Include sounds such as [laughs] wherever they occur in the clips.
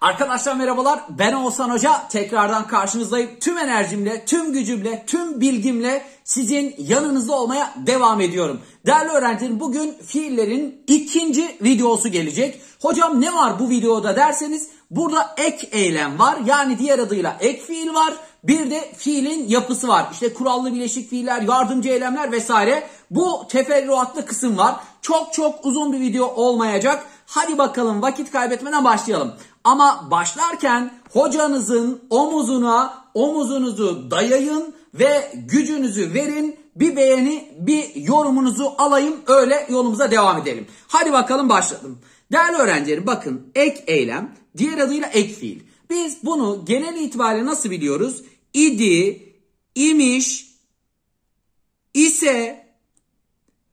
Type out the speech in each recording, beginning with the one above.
Arkadaşlar merhabalar. Ben Oğuzhan Hoca. Tekrardan karşınızdayım. Tüm enerjimle, tüm gücümle, tüm bilgimle sizin yanınızda olmaya devam ediyorum. Değerli öğrencilerim bugün fiillerin ikinci videosu gelecek. Hocam ne var bu videoda derseniz burada ek eylem var. Yani diğer adıyla ek fiil var. Bir de fiilin yapısı var. İşte kurallı bileşik fiiller, yardımcı eylemler vesaire. Bu teferruatlı kısım var. Çok çok uzun bir video olmayacak. Hadi bakalım vakit kaybetmeden başlayalım. Ama başlarken hocanızın omuzuna omuzunuzu dayayın ve gücünüzü verin. Bir beğeni, bir yorumunuzu alayım. Öyle yolumuza devam edelim. Hadi bakalım başladım. Değerli öğrencilerim bakın ek eylem diğer adıyla ek fiil. Biz bunu genel itibariyle nasıl biliyoruz? İdi, imiş, ise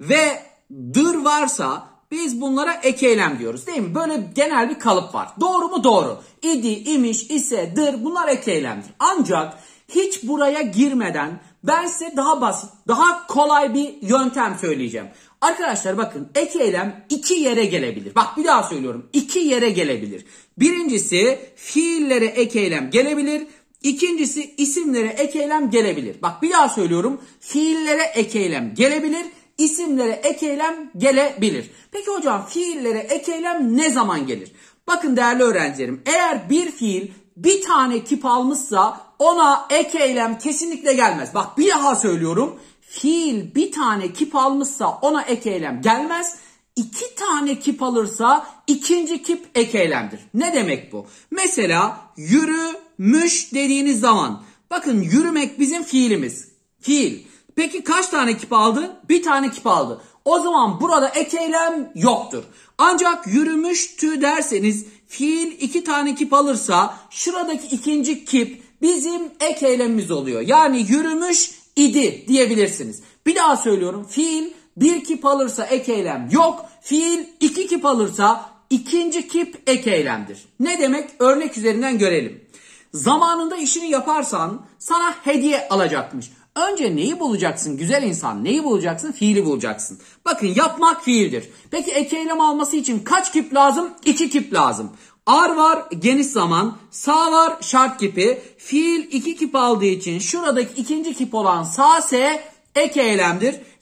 ve dır varsa biz bunlara ek eylem diyoruz değil mi? Böyle genel bir kalıp var. Doğru mu? Doğru. İdi, imiş, ise, dır bunlar ek eylemdir. Ancak hiç buraya girmeden ben size daha basit, daha kolay bir yöntem söyleyeceğim. Arkadaşlar bakın ek eylem iki yere gelebilir. Bak bir daha söylüyorum. iki yere gelebilir. Birincisi fiillere ek eylem gelebilir. İkincisi isimlere ek eylem gelebilir. Bak bir daha söylüyorum. Fiillere ek eylem gelebilir isimlere ek eylem gelebilir. Peki hocam fiillere ek eylem ne zaman gelir? Bakın değerli öğrencilerim eğer bir fiil bir tane kip almışsa ona ek eylem kesinlikle gelmez. Bak bir daha söylüyorum. Fiil bir tane kip almışsa ona ek eylem gelmez. İki tane kip alırsa ikinci kip ek eylemdir. Ne demek bu? Mesela yürümüş dediğiniz zaman. Bakın yürümek bizim fiilimiz. Fiil. Peki kaç tane kip aldı? Bir tane kip aldı. O zaman burada ek eylem yoktur. Ancak yürümüştü derseniz fiil iki tane kip alırsa şuradaki ikinci kip bizim ek eylemimiz oluyor. Yani yürümüş idi diyebilirsiniz. Bir daha söylüyorum fiil bir kip alırsa ek eylem yok. Fiil iki kip alırsa ikinci kip ek eylemdir. Ne demek? Örnek üzerinden görelim. Zamanında işini yaparsan sana hediye alacakmış. Önce neyi bulacaksın güzel insan? Neyi bulacaksın? Fiili bulacaksın. Bakın yapmak fiildir. Peki ek alması için kaç kip lazım? İki kip lazım. Ar var geniş zaman, sağ var şart kipi. Fiil iki kip aldığı için şuradaki ikinci kip olan sağ S ek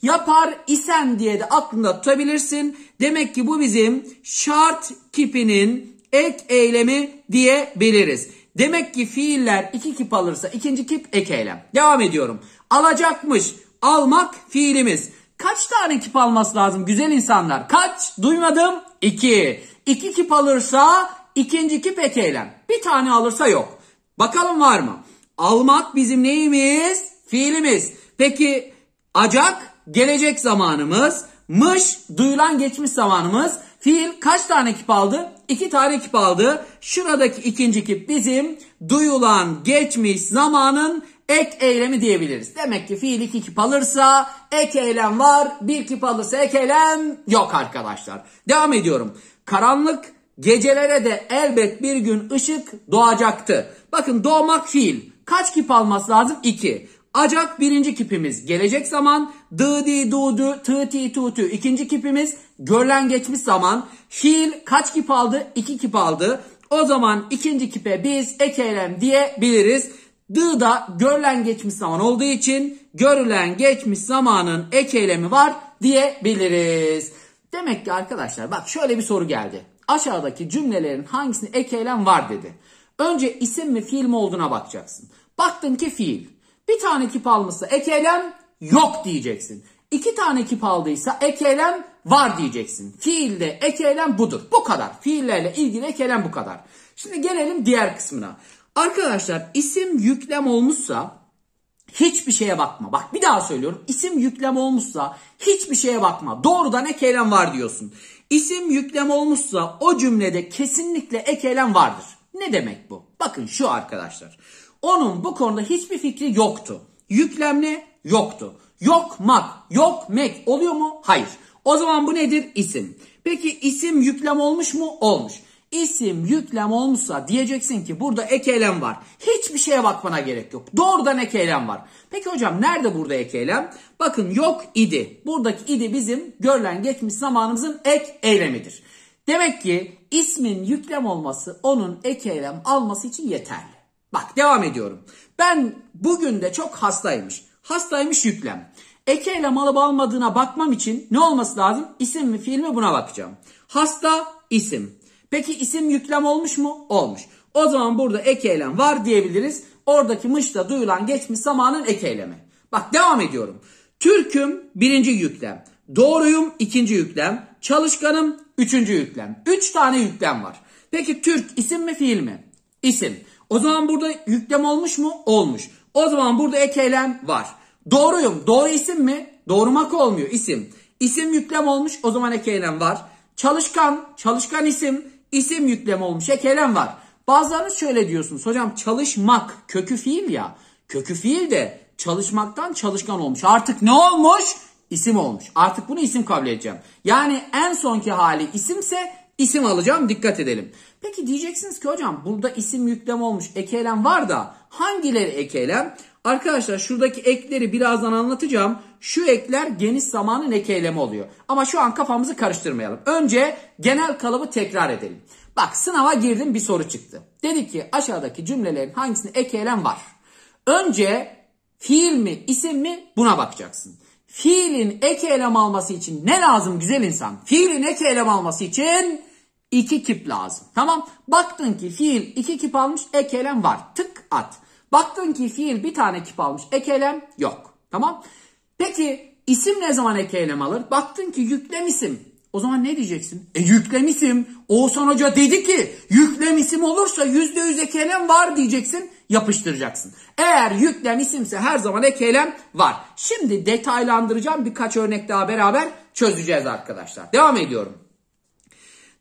Yapar isen diye de aklında tutabilirsin. Demek ki bu bizim şart kipinin ek eylemi diyebiliriz. Demek ki fiiller iki kip alırsa ikinci kip ek eylem. Devam ediyorum. Alacakmış. Almak fiilimiz. Kaç tane kip alması lazım güzel insanlar? Kaç? Duymadım. İki. İki kip alırsa ikinci kip ek eylem. Bir tane alırsa yok. Bakalım var mı? Almak bizim neyimiz? Fiilimiz. Peki acak gelecek zamanımız. Mış duyulan geçmiş zamanımız. Fiil kaç tane kip aldı? İki tane kip aldı. Şuradaki ikinci kip bizim duyulan geçmiş zamanın ek eylemi diyebiliriz. Demek ki fiil iki kip alırsa ek eylem var. Bir kip alırsa ek eylem yok arkadaşlar. Devam ediyorum. Karanlık gecelere de elbet bir gün ışık doğacaktı. Bakın doğmak fiil. Kaç kip alması lazım? İki. Acak birinci kipimiz gelecek zaman. Dı di du dü tı ti tu tü ikinci kipimiz görülen geçmiş zaman. Fiil kaç kip aldı? İki kip aldı. O zaman ikinci kipe biz ek eylem diyebiliriz. D da görülen geçmiş zaman olduğu için görülen geçmiş zamanın ek eylemi var diyebiliriz. Demek ki arkadaşlar bak şöyle bir soru geldi. Aşağıdaki cümlelerin hangisinde ek eylem var dedi. Önce isim mi fiil mi olduğuna bakacaksın. Baktın ki fiil. Bir tane kip almışsa ek eylem yok diyeceksin. İki tane kip aldıysa ek eylem var diyeceksin. Fiilde ek eylem budur. Bu kadar. Fiillerle ilgili ek eylem bu kadar. Şimdi gelelim diğer kısmına. Arkadaşlar isim yüklem olmuşsa hiçbir şeye bakma. Bak bir daha söylüyorum. İsim yüklem olmuşsa hiçbir şeye bakma. Doğrudan ek var diyorsun. İsim yüklem olmuşsa o cümlede kesinlikle ek vardır. Ne demek bu? Bakın şu arkadaşlar. Onun bu konuda hiçbir fikri yoktu. Yüklemle yoktu. Yok mak, yok mek oluyor mu? Hayır. O zaman bu nedir? İsim. Peki isim yüklem olmuş mu? Olmuş isim yüklem olmuşsa diyeceksin ki burada ek eylem var. Hiçbir şeye bakmana gerek yok. Doğrudan ek eylem var. Peki hocam nerede burada ek eylem? Bakın yok idi. Buradaki idi bizim görülen geçmiş zamanımızın ek eylemidir. Demek ki ismin yüklem olması onun ek eylem alması için yeterli. Bak devam ediyorum. Ben bugün de çok hastaymış. Hastaymış yüklem. Ek eylem alıp almadığına bakmam için ne olması lazım? İsim mi fiil mi buna bakacağım. Hasta isim. Peki isim yüklem olmuş mu? Olmuş. O zaman burada ek eylem var diyebiliriz. Oradaki mışla duyulan geçmiş zamanın ek eylemi. Bak devam ediyorum. Türküm birinci yüklem. Doğruyum ikinci yüklem. Çalışkanım üçüncü yüklem. Üç tane yüklem var. Peki Türk isim mi fiil mi? İsim. O zaman burada yüklem olmuş mu? Olmuş. O zaman burada ek eylem var. Doğruyum. Doğru isim mi? Doğurmak olmuyor isim. İsim yüklem olmuş o zaman ek eylem var. Çalışkan, çalışkan isim isim yükleme olmuş. Ekelem var. Bazılarınız şöyle diyorsunuz. Hocam çalışmak kökü fiil ya. Kökü fiil de çalışmaktan çalışkan olmuş. Artık ne olmuş? İsim olmuş. Artık bunu isim kabul edeceğim. Yani en sonki hali isimse isim alacağım. Dikkat edelim. Peki diyeceksiniz ki hocam burada isim yüklem olmuş ekelem var da hangileri ekelem Arkadaşlar şuradaki ekleri birazdan anlatacağım. Şu ekler geniş zamanın ek oluyor. Ama şu an kafamızı karıştırmayalım. Önce genel kalıbı tekrar edelim. Bak sınava girdim bir soru çıktı. Dedi ki aşağıdaki cümlelerin hangisinde ekelem var? Önce fiil mi isim mi buna bakacaksın. Fiilin ek alması için ne lazım güzel insan? Fiilin ek alması için iki kip lazım. Tamam. Baktın ki fiil iki kip almış ek var. Tık at. Baktın ki fiil bir tane kip almış ek yok. Tamam. Peki isim ne zaman ek alır? Baktın ki yüklem isim. O zaman ne diyeceksin? E yüklem isim. Oğuzhan Hoca dedi ki yüklem isim olursa yüzde yüz ek var diyeceksin. Yapıştıracaksın. Eğer yüklem isimse her zaman ek var. Şimdi detaylandıracağım birkaç örnek daha beraber çözeceğiz arkadaşlar. Devam ediyorum.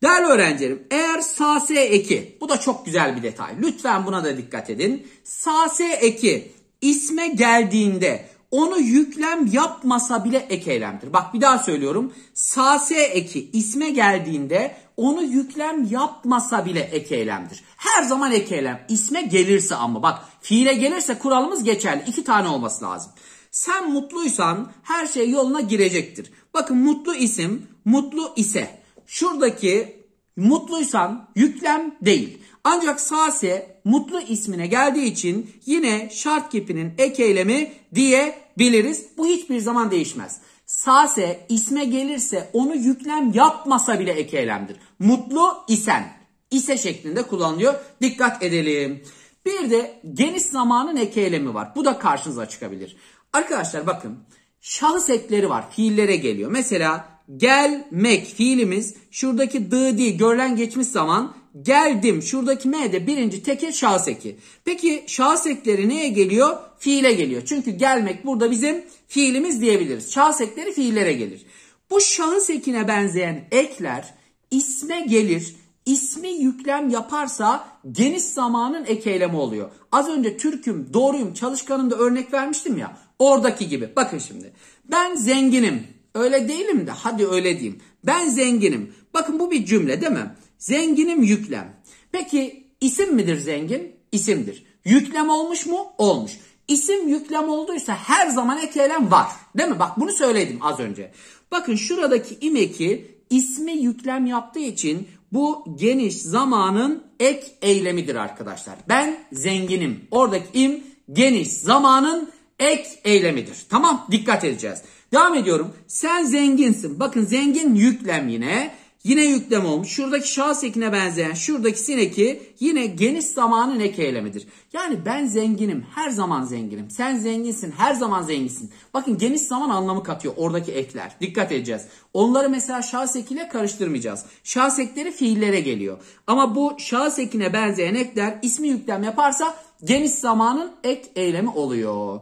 Değerli öğrencilerim eğer sas eki bu da çok güzel bir detay. Lütfen buna da dikkat edin. Sas eki isme geldiğinde onu yüklem yapmasa bile ek eylemdir. Bak bir daha söylüyorum. sas eki isme geldiğinde onu yüklem yapmasa bile ek eylemdir. Her zaman ek eylem. İsme gelirse ama bak fiile gelirse kuralımız geçerli. İki tane olması lazım. Sen mutluysan her şey yoluna girecektir. Bakın mutlu isim, mutlu ise şuradaki mutluysan yüklem değil. Ancak sase mutlu ismine geldiği için yine şart kepinin ek eylemi diyebiliriz. Bu hiçbir zaman değişmez. Sase isme gelirse onu yüklem yapmasa bile ek eylemdir. Mutlu isen ise şeklinde kullanılıyor. Dikkat edelim. Bir de geniş zamanın ek eylemi var. Bu da karşınıza çıkabilir. Arkadaşlar bakın şahıs ekleri var. Fiillere geliyor. Mesela gelmek fiilimiz şuradaki D di görülen geçmiş zaman geldim şuradaki m de birinci teke şahıs eki. Peki şahıs ekleri neye geliyor? Fiile geliyor. Çünkü gelmek burada bizim fiilimiz diyebiliriz. Şahıs ekleri fiillere gelir. Bu şahıs ekine benzeyen ekler isme gelir. İsmi yüklem yaparsa geniş zamanın ek eylemi oluyor. Az önce Türk'üm, doğruyum, çalışkanım da örnek vermiştim ya. Oradaki gibi. Bakın şimdi. Ben zenginim. Öyle değilim de hadi öyle diyeyim. Ben zenginim. Bakın bu bir cümle değil mi? Zenginim yüklem. Peki isim midir zengin? İsimdir. Yüklem olmuş mu? Olmuş. İsim yüklem olduysa her zaman ek eylem var. Değil mi? Bak bunu söyledim az önce. Bakın şuradaki imeki ismi yüklem yaptığı için bu geniş zamanın ek eylemidir arkadaşlar. Ben zenginim. Oradaki im geniş zamanın ek eylemidir. Tamam dikkat edeceğiz. Devam ediyorum. Sen zenginsin. Bakın zengin yüklem yine. Yine yüklem olmuş. Şuradaki şahıs ekine benzeyen şuradaki sineki yine geniş zamanın ek eylemidir. Yani ben zenginim. Her zaman zenginim. Sen zenginsin. Her zaman zenginsin. Bakın geniş zaman anlamı katıyor oradaki ekler. Dikkat edeceğiz. Onları mesela şahıs ekiyle karıştırmayacağız. Şahıs ekleri fiillere geliyor. Ama bu şahıs ekine benzeyen ekler ismi yüklem yaparsa geniş zamanın ek eylemi oluyor.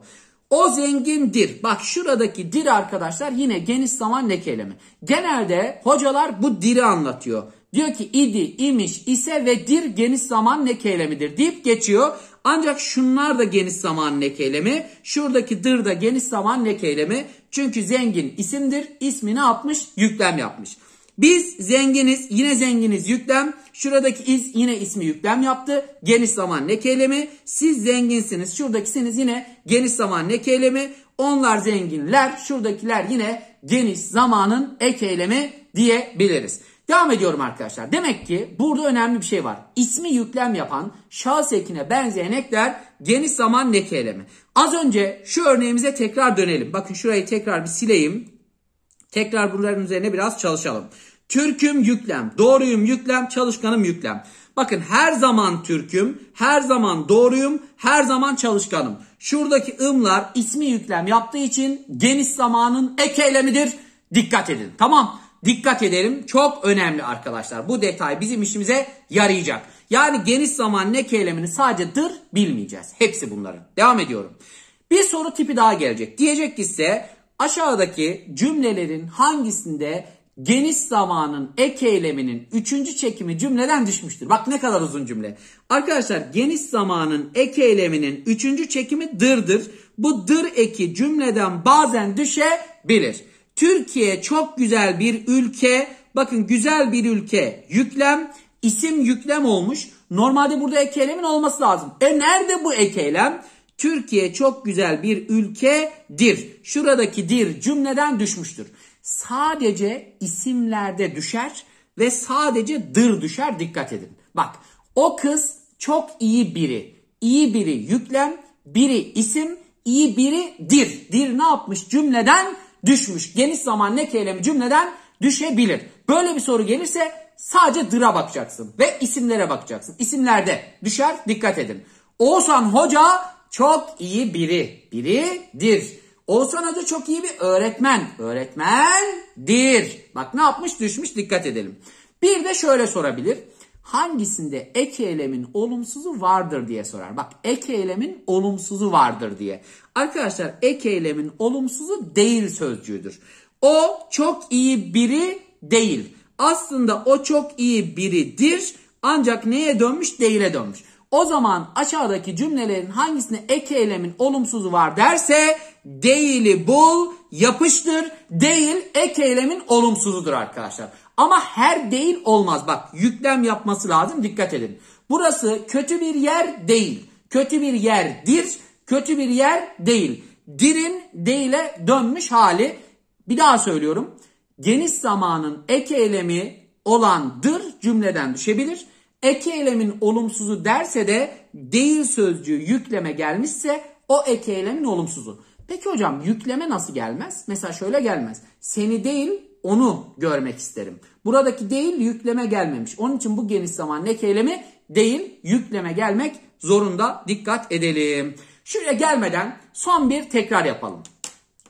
O zengindir. Bak şuradaki dir arkadaşlar yine geniş zaman lekelemi. Genelde hocalar bu diri anlatıyor. Diyor ki idi, imiş, ise ve dir geniş zaman lekelemidir deyip geçiyor. Ancak şunlar da geniş zaman lekelemi. Şuradaki dır da geniş zaman lekelemi. Çünkü zengin isimdir. İsmi atmış Yüklem yapmış. Biz zenginiz yine zenginiz yüklem. Şuradaki iz yine ismi yüklem yaptı. Geniş zaman ne kelimi. Siz zenginsiniz. Şuradakisiniz yine geniş zaman ne kelimi. Onlar zenginler. Şuradakiler yine geniş zamanın ek eylemi diyebiliriz. Devam ediyorum arkadaşlar. Demek ki burada önemli bir şey var. İsmi yüklem yapan şahıs ekine benzeyen ekler geniş zaman leke eylemi. Az önce şu örneğimize tekrar dönelim. Bakın şurayı tekrar bir sileyim. Tekrar bunların üzerine biraz çalışalım. Türküm yüklem, doğruyum yüklem, çalışkanım yüklem. Bakın her zaman Türk'üm, her zaman doğruyum, her zaman çalışkanım. Şuradaki ımlar ismi yüklem yaptığı için geniş zamanın ek eylemidir. Dikkat edin. Tamam. Dikkat edelim. Çok önemli arkadaşlar. Bu detay bizim işimize yarayacak. Yani geniş zaman ek eylemini sadece dır bilmeyeceğiz. Hepsi bunların. Devam ediyorum. Bir soru tipi daha gelecek. Diyecek ki size Aşağıdaki cümlelerin hangisinde geniş zamanın ek eyleminin üçüncü çekimi cümleden düşmüştür? Bak ne kadar uzun cümle. Arkadaşlar geniş zamanın ek eyleminin üçüncü çekimi dırdır. Bu dır eki cümleden bazen düşebilir. Türkiye çok güzel bir ülke. Bakın güzel bir ülke. Yüklem isim yüklem olmuş. Normalde burada ek eylemin olması lazım. E nerede bu ek eylem? Türkiye çok güzel bir ülkedir. Şuradaki dir cümleden düşmüştür. Sadece isimlerde düşer ve sadece dır düşer dikkat edin. Bak o kız çok iyi biri. İyi biri yüklem, biri isim, iyi biri dir. Dir ne yapmış cümleden düşmüş. Geniş zaman ne keylemi cümleden düşebilir. Böyle bir soru gelirse sadece dıra bakacaksın ve isimlere bakacaksın. İsimlerde düşer dikkat edin. Oğuzhan Hoca çok iyi biri. Biridir. Oğuzhan Hoca çok iyi bir öğretmen. Öğretmendir. Bak ne yapmış düşmüş dikkat edelim. Bir de şöyle sorabilir. Hangisinde ek eylemin olumsuzu vardır diye sorar. Bak ek eylemin olumsuzu vardır diye. Arkadaşlar ek eylemin olumsuzu değil sözcüğüdür. O çok iyi biri değil. Aslında o çok iyi biridir ancak neye dönmüş? Değile dönmüş. O zaman aşağıdaki cümlelerin hangisine ek eylemin olumsuzu var derse değili bul, yapıştır. Değil ek eylemin olumsuzudur arkadaşlar. Ama her değil olmaz. Bak yüklem yapması lazım dikkat edin. Burası kötü bir yer değil. Kötü bir yerdir, kötü bir yer değil. Dirin değile dönmüş hali. Bir daha söylüyorum. Geniş zamanın ek eylemi olandır cümleden düşebilir eki eylemin olumsuzu derse de değil sözcüğü yükleme gelmişse o eki eylemin olumsuzu. Peki hocam yükleme nasıl gelmez? Mesela şöyle gelmez. Seni değil onu görmek isterim. Buradaki değil yükleme gelmemiş. Onun için bu geniş zaman ek eylemi değil yükleme gelmek zorunda dikkat edelim. Şuraya gelmeden son bir tekrar yapalım.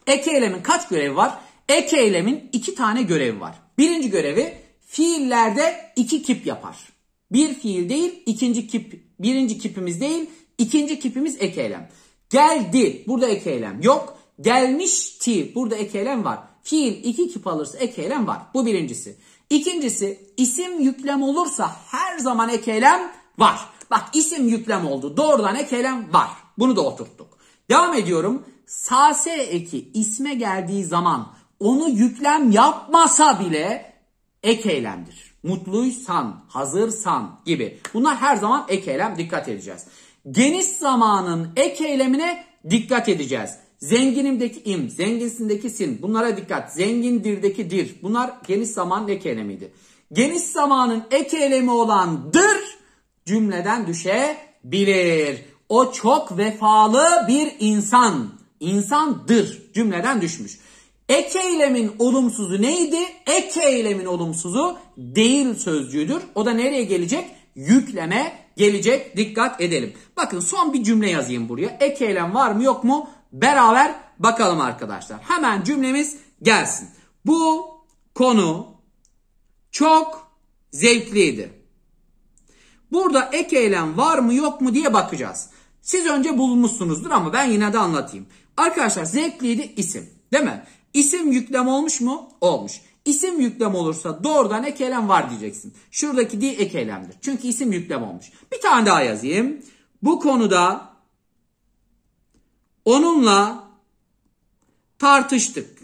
Ek eylemin kaç görevi var? Ek eylemin iki tane görevi var. Birinci görevi fiillerde iki kip yapar. Bir fiil değil, ikinci kip, birinci kipimiz değil, ikinci kipimiz ek eylem. Geldi, burada ek eylem yok. Gelmişti, burada ek eylem var. Fiil iki kip alırsa ek eylem var. Bu birincisi. İkincisi, isim yüklem olursa her zaman ek eylem var. Bak isim yüklem oldu. Doğrudan ek eylem var. Bunu da oturttuk. Devam ediyorum. Sase eki isme geldiği zaman onu yüklem yapmasa bile ek eylemdir mutluysan, hazırsan gibi. Bunlar her zaman ek eylem dikkat edeceğiz. Geniş zamanın ek eylemine dikkat edeceğiz. Zenginimdeki im, zenginsindeki sin bunlara dikkat. Zengindir'deki dir bunlar geniş zamanın ek eylemiydi. Geniş zamanın ek eylemi olan dır cümleden düşebilir. O çok vefalı bir insan. İnsandır cümleden düşmüş. Ek eylemin olumsuzu neydi? Ek eylemin olumsuzu değil sözcüğüdür. O da nereye gelecek? Yükleme gelecek. Dikkat edelim. Bakın son bir cümle yazayım buraya. Ek eylem var mı yok mu? Beraber bakalım arkadaşlar. Hemen cümlemiz gelsin. Bu konu çok zevkliydi. Burada ek eylem var mı yok mu diye bakacağız. Siz önce bulmuşsunuzdur ama ben yine de anlatayım. Arkadaşlar zevkliydi isim değil mi? İsim yüklem olmuş mu? Olmuş. İsim yüklem olursa doğrudan ek var diyeceksin. Şuradaki di ek Çünkü isim yüklem olmuş. Bir tane daha yazayım. Bu konuda onunla tartıştık.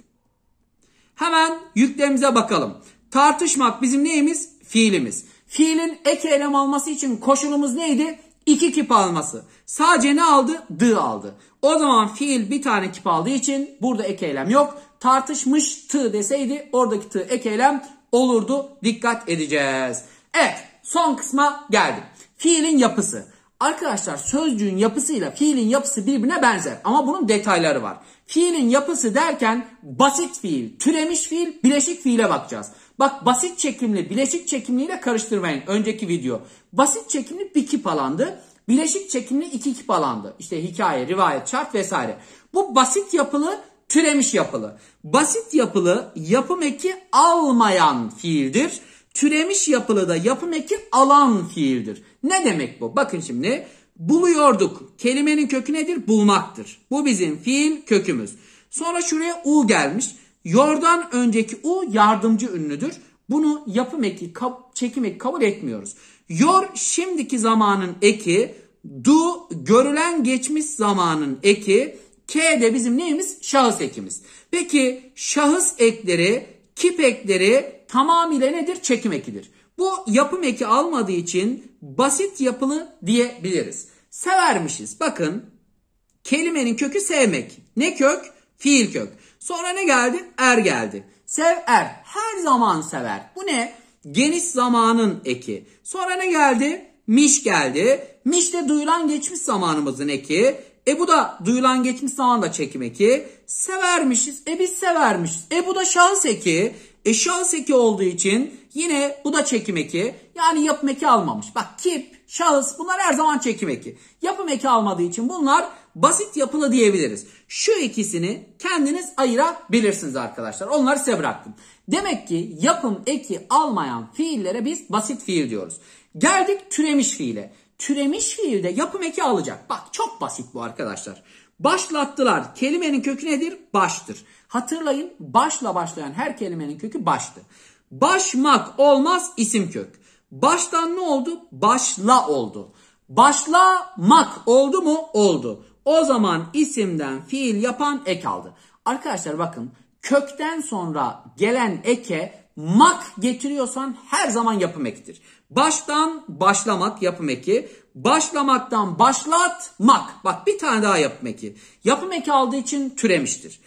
Hemen yüklemize bakalım. Tartışmak bizim neyimiz? Fiilimiz. Fiilin ek eylem alması için koşulumuz neydi? İki kip alması. Sadece ne aldı? D aldı. O zaman fiil bir tane kip aldığı için burada ek yok tartışmıştı deseydi oradaki tı ek olurdu. Dikkat edeceğiz. Evet son kısma geldim. Fiilin yapısı. Arkadaşlar sözcüğün yapısıyla fiilin yapısı birbirine benzer ama bunun detayları var. Fiilin yapısı derken basit fiil, türemiş fiil, bileşik fiile bakacağız. Bak basit çekimli, bileşik çekimliyle karıştırmayın önceki video. Basit çekimli bir kip alandı. Bileşik çekimli iki kip alandı. İşte hikaye, rivayet, çarp vesaire. Bu basit yapılı Türemiş yapılı. Basit yapılı yapım eki almayan fiildir. Türemiş yapılı da yapım eki alan fiildir. Ne demek bu? Bakın şimdi buluyorduk. Kelimenin kökü nedir? Bulmaktır. Bu bizim fiil kökümüz. Sonra şuraya u gelmiş. Yordan önceki u yardımcı ünlüdür. Bunu yapım eki, çekim eki kabul etmiyoruz. Yor şimdiki zamanın eki, du görülen geçmiş zamanın eki, K de bizim neyimiz? Şahıs ekimiz. Peki şahıs ekleri, kip ekleri tamamıyla nedir? Çekim ekidir. Bu yapım eki almadığı için basit yapılı diyebiliriz. Severmişiz. Bakın kelimenin kökü sevmek. Ne kök? Fiil kök. Sonra ne geldi? Er geldi. Sev er. Her zaman sever. Bu ne? Geniş zamanın eki. Sonra ne geldi? Miş geldi. Miş de duyulan geçmiş zamanımızın eki. E bu da duyulan geçmiş zamanda çekim eki. Severmişiz. E biz severmişiz. E bu da şans eki. E şans eki olduğu için yine bu da çekim eki. Yani yapım eki almamış. Bak kip, şahıs bunlar her zaman çekim eki. Yapım eki almadığı için bunlar basit yapılı diyebiliriz. Şu ikisini kendiniz ayırabilirsiniz arkadaşlar. Onları size bıraktım. Demek ki yapım eki almayan fiillere biz basit fiil diyoruz. Geldik türemiş fiile. Türemiş fiilde yapım eki alacak. Bak çok basit bu arkadaşlar. Başlattılar. Kelimenin kökü nedir? Baştır. Hatırlayın başla başlayan her kelimenin kökü baştı. Başmak olmaz isim kök. Baştan ne oldu? Başla oldu. Başlamak oldu mu? Oldu. O zaman isimden fiil yapan ek aldı. Arkadaşlar bakın kökten sonra gelen eke mak getiriyorsan her zaman yapım ektir. Baştan başlamak yapım eki. Başlamaktan başlatmak. Bak bir tane daha yapım eki. Yapım eki aldığı için türemiştir.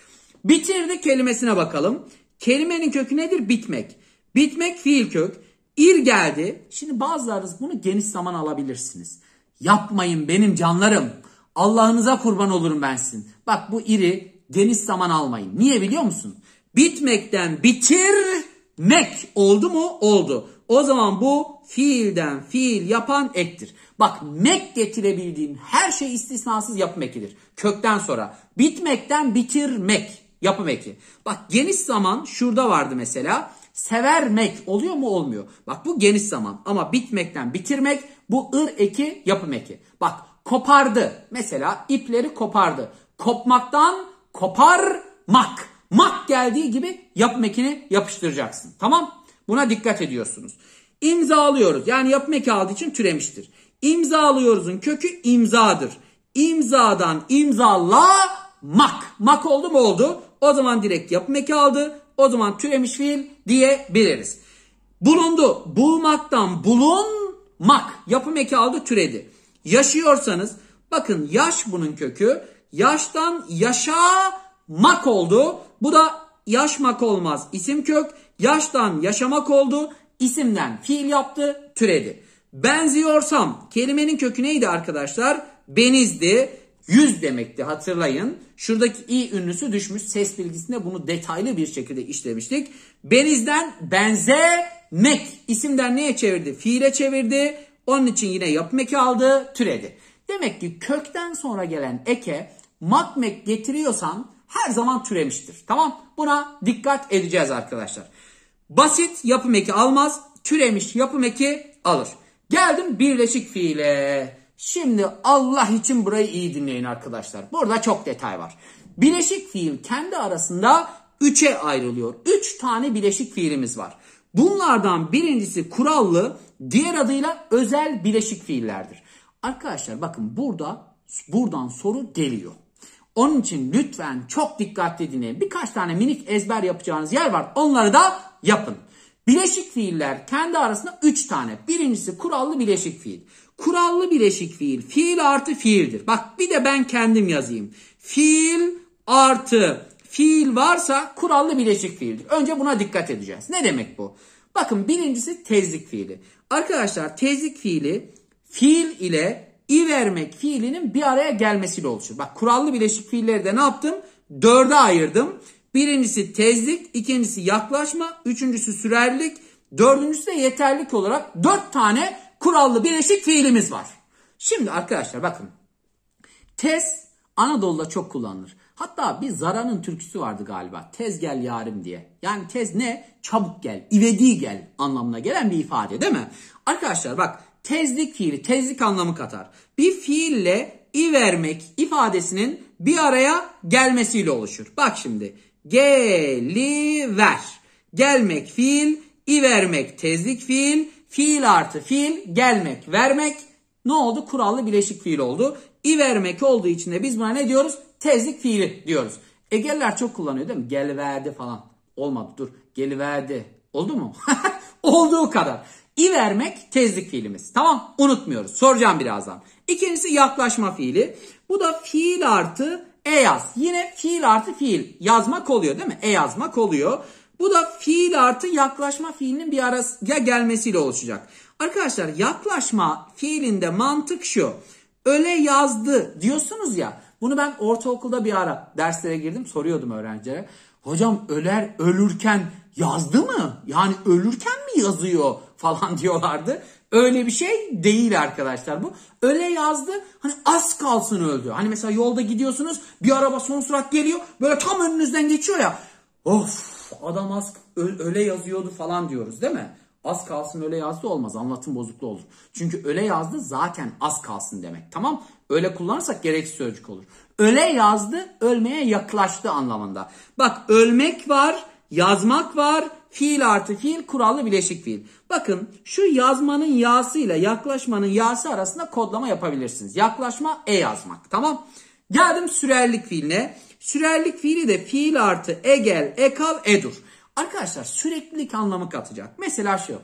Bitirdi kelimesine bakalım. Kelimenin kökü nedir? Bitmek. Bitmek fiil kök. İr geldi. Şimdi bazılarınız bunu geniş zaman alabilirsiniz. Yapmayın benim canlarım. Allah'ınıza kurban olurum bensin. Bak bu iri geniş zaman almayın. Niye biliyor musun? Bitmekten bitirmek oldu mu? Oldu. O zaman bu fiilden fiil yapan ektir. Bak mek getirebildiğin her şey istisnasız yapım ekidir. Kökten sonra bitmekten bitirmek yapım eki. Bak geniş zaman şurada vardı mesela. Severmek oluyor mu olmuyor. Bak bu geniş zaman ama bitmekten bitirmek bu ır eki yapım eki. Bak kopardı mesela ipleri kopardı. Kopmaktan koparmak. Mak geldiği gibi yapım ekini yapıştıracaksın. Tamam Buna dikkat ediyorsunuz. İmzalıyoruz. Yani yapım eki aldığı için türemiştir. İmzalıyoruz'un kökü imzadır. İmzadan imzalamak. Mak oldu mu oldu. O zaman direkt yapım eki aldı. O zaman türemiş fiil diyebiliriz. Bulundu. Bulmaktan bulunmak. Yapım eki aldı türedi. Yaşıyorsanız bakın yaş bunun kökü. Yaştan yaşamak oldu. Bu da yaşmak olmaz İsim kök. Yaştan yaşamak oldu. isimden fiil yaptı. Türedi. Benziyorsam kelimenin kökü neydi arkadaşlar? Benizdi. Yüz demekti hatırlayın. Şuradaki i ünlüsü düşmüş. Ses bilgisinde bunu detaylı bir şekilde işlemiştik. Benizden benzemek isimden neye çevirdi? Fiile çevirdi. Onun için yine yapmeki aldı, türedi. Demek ki kökten sonra gelen eke makmek getiriyorsan her zaman türemiştir. Tamam? Buna dikkat edeceğiz arkadaşlar. Basit yapım eki almaz. Türemiş yapım eki alır. Geldim birleşik fiile. Şimdi Allah için burayı iyi dinleyin arkadaşlar. Burada çok detay var. Bileşik fiil kendi arasında üçe ayrılıyor. Üç tane bileşik fiilimiz var. Bunlardan birincisi kurallı, diğer adıyla özel bileşik fiillerdir. Arkadaşlar bakın burada buradan soru geliyor. Onun için lütfen çok dikkatli dinleyin. Birkaç tane minik ezber yapacağınız yer var. Onları da yapın. Bileşik fiiller kendi arasında 3 tane. Birincisi kurallı bileşik fiil. Kurallı bileşik fiil fiil artı fiildir. Bak bir de ben kendim yazayım. Fiil artı fiil varsa kurallı bileşik fiildir. Önce buna dikkat edeceğiz. Ne demek bu? Bakın birincisi tezlik fiili. Arkadaşlar tezlik fiili fiil ile i vermek fiilinin bir araya gelmesiyle oluşur. Bak kurallı bileşik fiilleri de ne yaptım? Dörde ayırdım. Birincisi tezlik, ikincisi yaklaşma, üçüncüsü sürerlik, dördüncüsü de yeterlik olarak dört tane kurallı birleşik fiilimiz var. Şimdi arkadaşlar bakın. Tez Anadolu'da çok kullanılır. Hatta bir Zara'nın türküsü vardı galiba. Tez gel yarim diye. Yani tez ne? Çabuk gel, ivedi gel anlamına gelen bir ifade değil mi? Arkadaşlar bak tezlik fiili tezlik anlamı katar. Bir fiille i vermek ifadesinin bir araya gelmesiyle oluşur. Bak şimdi geliver. Gelmek fiil, ivermek tezlik fiil, fiil artı fiil, gelmek, vermek ne oldu? Kurallı bileşik fiil oldu. İvermek olduğu için de biz buna ne diyoruz? Tezlik fiili diyoruz. Egeller çok kullanıyor değil mi? Geliverdi falan. Olmadı dur. Geliverdi. Oldu mu? [laughs] Olduğu kadar. İvermek tezlik fiilimiz. Tamam unutmuyoruz. Soracağım birazdan. İkincisi yaklaşma fiili. Bu da fiil artı e yaz. Yine fiil artı fiil. Yazmak oluyor değil mi? E yazmak oluyor. Bu da fiil artı yaklaşma fiilinin bir araya gelmesiyle oluşacak. Arkadaşlar yaklaşma fiilinde mantık şu. Öle yazdı diyorsunuz ya. Bunu ben ortaokulda bir ara derslere girdim soruyordum öğrencilere. Hocam öler ölürken yazdı mı? Yani ölürken mi yazıyor falan [laughs] diyorlardı. Öyle bir şey değil arkadaşlar bu. Öyle yazdı hani az kalsın öldü. Hani mesela yolda gidiyorsunuz bir araba son surat geliyor böyle tam önünüzden geçiyor ya. Of adam az ö öyle yazıyordu falan diyoruz değil mi? Az kalsın öyle yazdı olmaz. Anlatım bozukluğu olur. Çünkü öyle yazdı zaten az kalsın demek. Tamam? Öyle kullanırsak gereksiz sözcük olur. Öle yazdı, ölmeye yaklaştı anlamında. Bak ölmek var, yazmak var, Fiil artı fiil kurallı bileşik fiil. Bakın şu yazmanın yası ile yaklaşmanın yası arasında kodlama yapabilirsiniz. Yaklaşma e yazmak tamam. Geldim sürerlik fiiline. Sürerlik fiili de fiil artı e gel, e kal, e dur. Arkadaşlar süreklilik anlamı katacak. Mesela şu.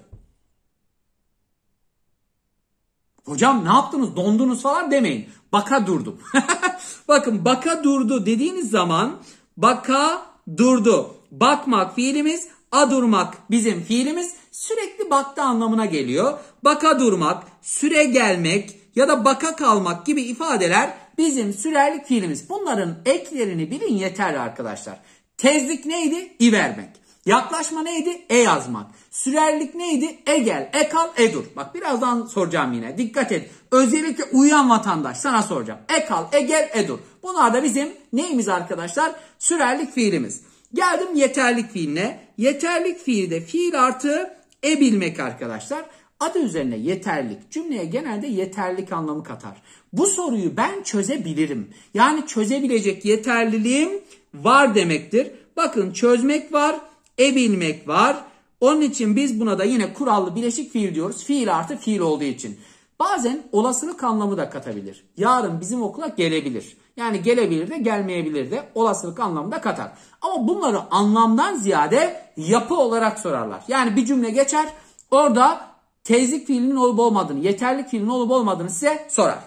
Hocam ne yaptınız dondunuz falan demeyin. Baka durdum. [laughs] Bakın baka durdu dediğiniz zaman baka durdu. Bakmak fiilimiz A durmak bizim fiilimiz sürekli baktı anlamına geliyor. Baka durmak, süre gelmek ya da baka kalmak gibi ifadeler bizim sürerlik fiilimiz. Bunların eklerini bilin yeterli arkadaşlar. Tezlik neydi? İ vermek. Yaklaşma neydi? E yazmak. Sürerlik neydi? E gel, e kal, e dur. Bak birazdan soracağım yine. Dikkat et. Özellikle uyuyan vatandaş sana soracağım. E kal, e gel, e dur. Bunlar da bizim neyimiz arkadaşlar? Sürerlik fiilimiz. Geldim yeterlik fiiline. Yeterlik fiili de fiil artı e bilmek arkadaşlar. Adı üzerine yeterlik. Cümleye genelde yeterlik anlamı katar. Bu soruyu ben çözebilirim. Yani çözebilecek yeterliliğim var demektir. Bakın çözmek var, e bilmek var. Onun için biz buna da yine kurallı bileşik fiil diyoruz. Fiil artı fiil olduğu için. Bazen olasılık anlamı da katabilir. Yarın bizim okula gelebilir. Yani gelebilir de gelmeyebilir de olasılık anlamında katar. Ama bunları anlamdan ziyade yapı olarak sorarlar. Yani bir cümle geçer orada tezlik fiilinin olup olmadığını, yeterlik fiilinin olup olmadığını size sorar.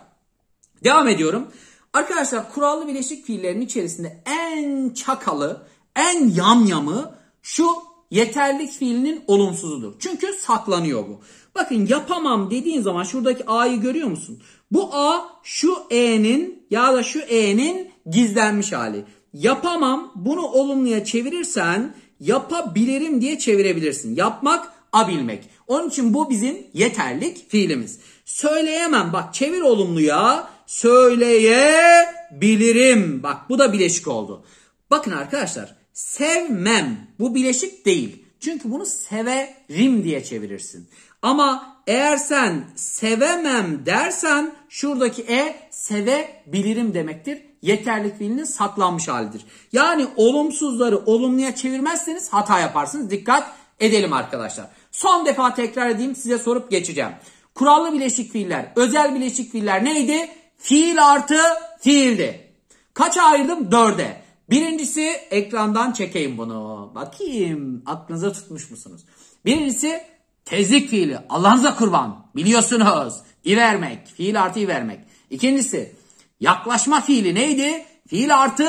Devam ediyorum. Arkadaşlar kurallı birleşik fiillerin içerisinde en çakalı, en yamyamı şu yeterlik fiilinin olumsuzudur. Çünkü saklanıyor bu. Bakın yapamam dediğin zaman şuradaki A'yı görüyor musun? Bu A şu E'nin ya da şu E'nin gizlenmiş hali. Yapamam bunu olumluya çevirirsen yapabilirim diye çevirebilirsin. Yapmak abilmek. Onun için bu bizim yeterlik fiilimiz. Söyleyemem bak çevir olumluya söyleyebilirim. Bak bu da bileşik oldu. Bakın arkadaşlar sevmem bu bileşik değil. Çünkü bunu severim diye çevirirsin. Ama eğer sen sevemem dersen şuradaki e sevebilirim demektir. Yeterlik fiilinin saklanmış halidir. Yani olumsuzları olumluya çevirmezseniz hata yaparsınız. Dikkat edelim arkadaşlar. Son defa tekrar edeyim size sorup geçeceğim. Kurallı bileşik fiiller, özel bileşik fiiller neydi? Fiil artı fiildi. Kaça ayırdım? Dörde. Birincisi ekrandan çekeyim bunu. Bakayım aklınıza tutmuş musunuz? Birincisi Tezlik fiili. Allah'ınıza kurban. Biliyorsunuz. İvermek. Fiil artı ivermek. İkincisi yaklaşma fiili neydi? Fiil artı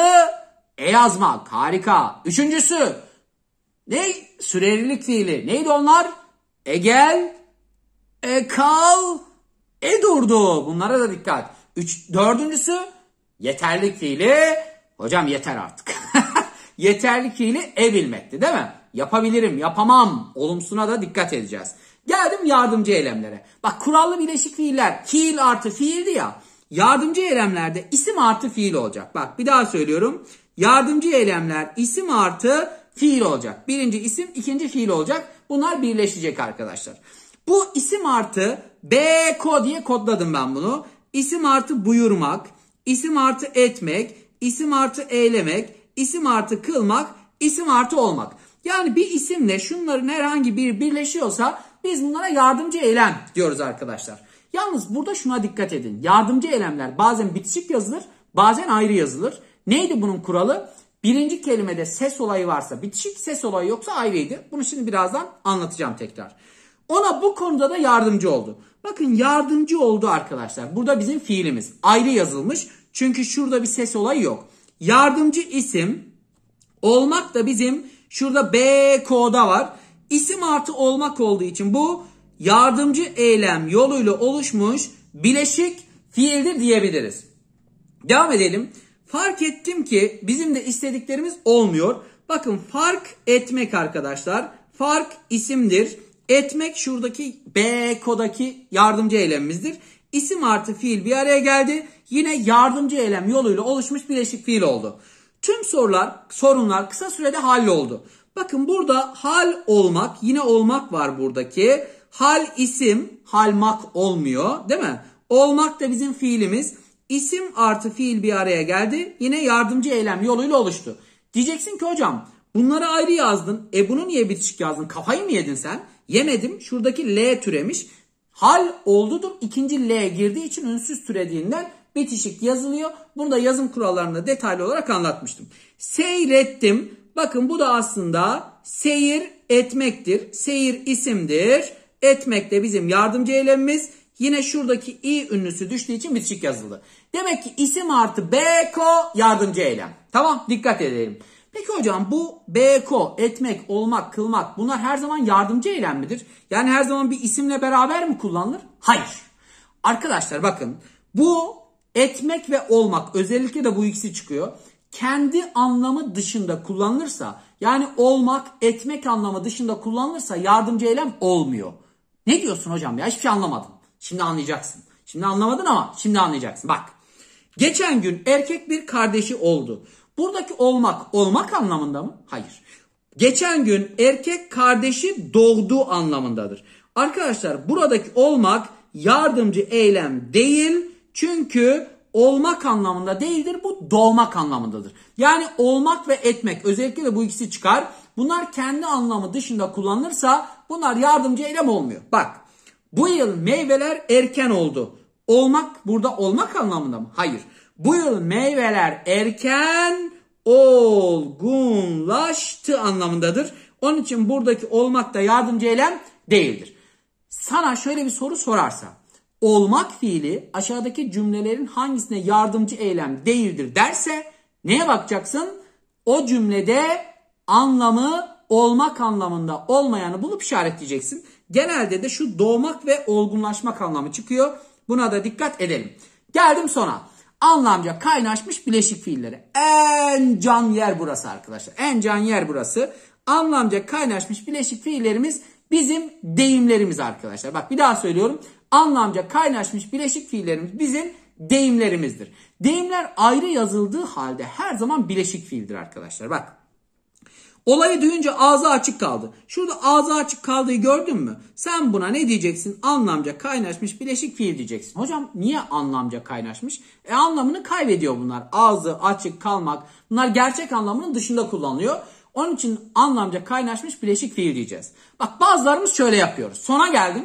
e yazmak. Harika. Üçüncüsü ne? Sürelilik fiili. Neydi onlar? E gel, e kal, e durdu. Bunlara da dikkat. Üç, dördüncüsü yeterlik fiili. Hocam yeter artık. [laughs] yeterlik fiili e bilmekti değil mi? yapabilirim, yapamam olumsuna da dikkat edeceğiz. Geldim yardımcı eylemlere. Bak kurallı bileşik fiiller fiil artı fiildi ya. Yardımcı eylemlerde isim artı fiil olacak. Bak bir daha söylüyorum. Yardımcı eylemler isim artı fiil olacak. Birinci isim, ikinci fiil olacak. Bunlar birleşecek arkadaşlar. Bu isim artı BK diye kodladım ben bunu. İsim artı buyurmak, isim artı etmek, isim artı eylemek, isim artı kılmak, isim artı olmak. Yani bir isimle şunların herhangi biri birleşiyorsa biz bunlara yardımcı eylem diyoruz arkadaşlar. Yalnız burada şuna dikkat edin. Yardımcı eylemler bazen bitişik yazılır bazen ayrı yazılır. Neydi bunun kuralı? Birinci kelimede ses olayı varsa bitişik ses olayı yoksa ayrıydı. Bunu şimdi birazdan anlatacağım tekrar. Ona bu konuda da yardımcı oldu. Bakın yardımcı oldu arkadaşlar. Burada bizim fiilimiz ayrı yazılmış. Çünkü şurada bir ses olayı yok. Yardımcı isim olmak da bizim Şurada B koda var. İsim artı olmak olduğu için bu yardımcı eylem yoluyla oluşmuş bileşik fiildir diyebiliriz. Devam edelim. Fark ettim ki bizim de istediklerimiz olmuyor. Bakın fark etmek arkadaşlar. Fark isimdir. Etmek şuradaki B kodaki yardımcı eylemimizdir. İsim artı fiil bir araya geldi. Yine yardımcı eylem yoluyla oluşmuş bileşik fiil oldu. Tüm sorular, sorunlar kısa sürede halloldu. Bakın burada hal olmak, yine olmak var buradaki. Hal isim, halmak olmuyor değil mi? Olmak da bizim fiilimiz. İsim artı fiil bir araya geldi. Yine yardımcı eylem yoluyla oluştu. Diyeceksin ki hocam bunları ayrı yazdın. E bunu niye bitişik yazdın? Kafayı mı yedin sen? Yemedim. Şuradaki L türemiş. Hal oldudur. İkinci L girdiği için ünsüz türediğinden bitişik yazılıyor. Bunu da yazım kurallarında detaylı olarak anlatmıştım. Seyrettim. Bakın bu da aslında seyir etmektir. Seyir isimdir. Etmek de bizim yardımcı eylemimiz. Yine şuradaki i ünlüsü düştüğü için bitişik yazıldı. Demek ki isim artı beko yardımcı eylem. Tamam dikkat edelim. Peki hocam bu beko etmek, olmak, kılmak bunlar her zaman yardımcı eylem midir? Yani her zaman bir isimle beraber mi kullanılır? Hayır. Arkadaşlar bakın bu Etmek ve olmak özellikle de bu ikisi çıkıyor. Kendi anlamı dışında kullanılırsa yani olmak etmek anlamı dışında kullanılırsa yardımcı eylem olmuyor. Ne diyorsun hocam ya hiçbir şey anlamadım. Şimdi anlayacaksın. Şimdi anlamadın ama şimdi anlayacaksın. Bak geçen gün erkek bir kardeşi oldu. Buradaki olmak olmak anlamında mı? Hayır. Geçen gün erkek kardeşi doğdu anlamındadır. Arkadaşlar buradaki olmak yardımcı eylem değil çünkü olmak anlamında değildir. Bu doğmak anlamındadır. Yani olmak ve etmek özellikle de bu ikisi çıkar. Bunlar kendi anlamı dışında kullanılırsa bunlar yardımcı eylem olmuyor. Bak bu yıl meyveler erken oldu. Olmak burada olmak anlamında mı? Hayır. Bu yıl meyveler erken olgunlaştı anlamındadır. Onun için buradaki olmak da yardımcı eylem değildir. Sana şöyle bir soru sorarsa olmak fiili aşağıdaki cümlelerin hangisine yardımcı eylem değildir derse neye bakacaksın? O cümlede anlamı olmak anlamında olmayanı bulup işaretleyeceksin. Genelde de şu doğmak ve olgunlaşmak anlamı çıkıyor. Buna da dikkat edelim. Geldim sona. Anlamca kaynaşmış bileşik fiilleri En can yer burası arkadaşlar. En can yer burası. Anlamca kaynaşmış bileşik fiillerimiz bizim deyimlerimiz arkadaşlar. Bak bir daha söylüyorum anlamca kaynaşmış bileşik fiillerimiz bizim deyimlerimizdir. Deyimler ayrı yazıldığı halde her zaman bileşik fiildir arkadaşlar. Bak Olayı duyunca ağzı açık kaldı. Şurada ağzı açık kaldığı gördün mü? Sen buna ne diyeceksin? Anlamca kaynaşmış bileşik fiil diyeceksin. Hocam niye anlamca kaynaşmış? E anlamını kaybediyor bunlar. Ağzı açık kalmak. Bunlar gerçek anlamının dışında kullanılıyor. Onun için anlamca kaynaşmış bileşik fiil diyeceğiz. Bak bazılarımız şöyle yapıyoruz. Sona geldim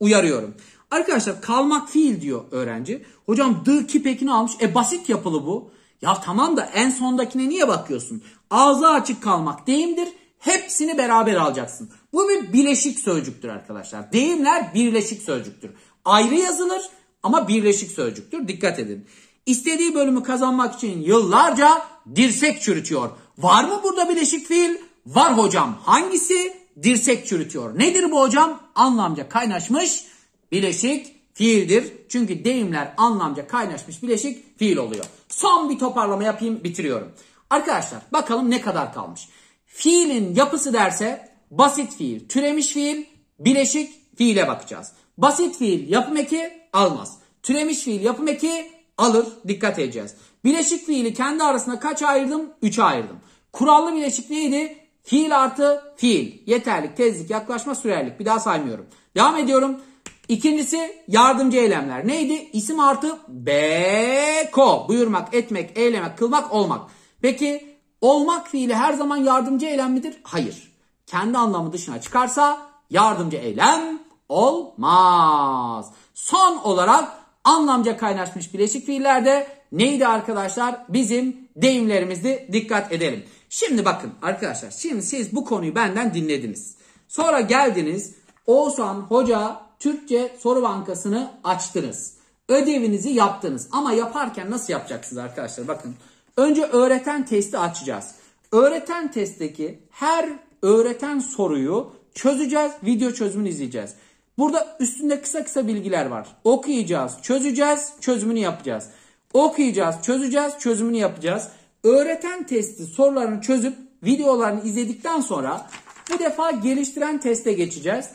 uyarıyorum. Arkadaşlar kalmak fiil diyor öğrenci. Hocam the pekini almış. E basit yapılı bu. Ya tamam da en sondakine niye bakıyorsun? Ağzı açık kalmak deyimdir. Hepsini beraber alacaksın. Bu bir bileşik sözcüktür arkadaşlar. Deyimler birleşik sözcüktür. Ayrı yazılır ama birleşik sözcüktür. Dikkat edin. İstediği bölümü kazanmak için yıllarca dirsek çürütüyor. Var mı burada bileşik fiil? Var hocam. Hangisi? Dirsek çürütüyor. Nedir bu hocam? Anlamca kaynaşmış bileşik fiildir. Çünkü deyimler anlamca kaynaşmış bileşik fiil oluyor. Son bir toparlama yapayım bitiriyorum. Arkadaşlar bakalım ne kadar kalmış. Fiilin yapısı derse basit fiil, türemiş fiil, bileşik fiile bakacağız. Basit fiil yapım eki almaz. Türemiş fiil yapım eki alır dikkat edeceğiz. Bileşik fiili kendi arasında kaç ayırdım? 3'e ayırdım. Kurallı bileşik neydi? Fiil artı fiil. Yeterlik, tezlik, yaklaşma, sürerlik. Bir daha saymıyorum. Devam ediyorum. İkincisi yardımcı eylemler. Neydi? İsim artı beko. Buyurmak, etmek, eylemek, kılmak, olmak. Peki olmak fiili her zaman yardımcı eylem midir? Hayır. Kendi anlamı dışına çıkarsa yardımcı eylem olmaz. Son olarak anlamca kaynaşmış bileşik fiillerde neydi arkadaşlar? Bizim deyimlerimizdi. Dikkat edelim. Şimdi bakın arkadaşlar. Şimdi siz bu konuyu benden dinlediniz. Sonra geldiniz. Oğuzhan Hoca Türkçe Soru Bankası'nı açtınız. Ödevinizi yaptınız. Ama yaparken nasıl yapacaksınız arkadaşlar? Bakın. Önce öğreten testi açacağız. Öğreten testteki her öğreten soruyu çözeceğiz. Video çözümünü izleyeceğiz. Burada üstünde kısa kısa bilgiler var. Okuyacağız, çözeceğiz, çözümünü yapacağız. Okuyacağız, çözeceğiz, çözümünü yapacağız. Öğreten testi sorularını çözüp videolarını izledikten sonra bu defa geliştiren teste geçeceğiz.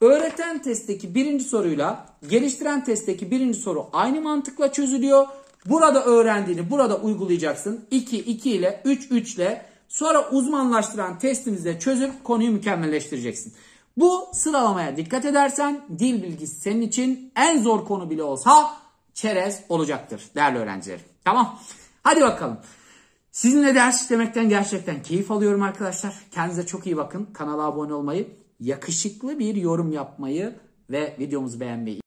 Öğreten testteki birinci soruyla geliştiren testteki birinci soru aynı mantıkla çözülüyor. Burada öğrendiğini burada uygulayacaksın. 2, 2 ile 3, 3 ile sonra uzmanlaştıran testimizde çözüp konuyu mükemmelleştireceksin. Bu sıralamaya dikkat edersen dil bilgisi senin için en zor konu bile olsa çerez olacaktır değerli öğrencilerim. Tamam hadi bakalım. Sizinle ders demekten gerçekten keyif alıyorum arkadaşlar. Kendinize çok iyi bakın. Kanala abone olmayı yakışıklı bir yorum yapmayı ve videomuzu beğenmeyi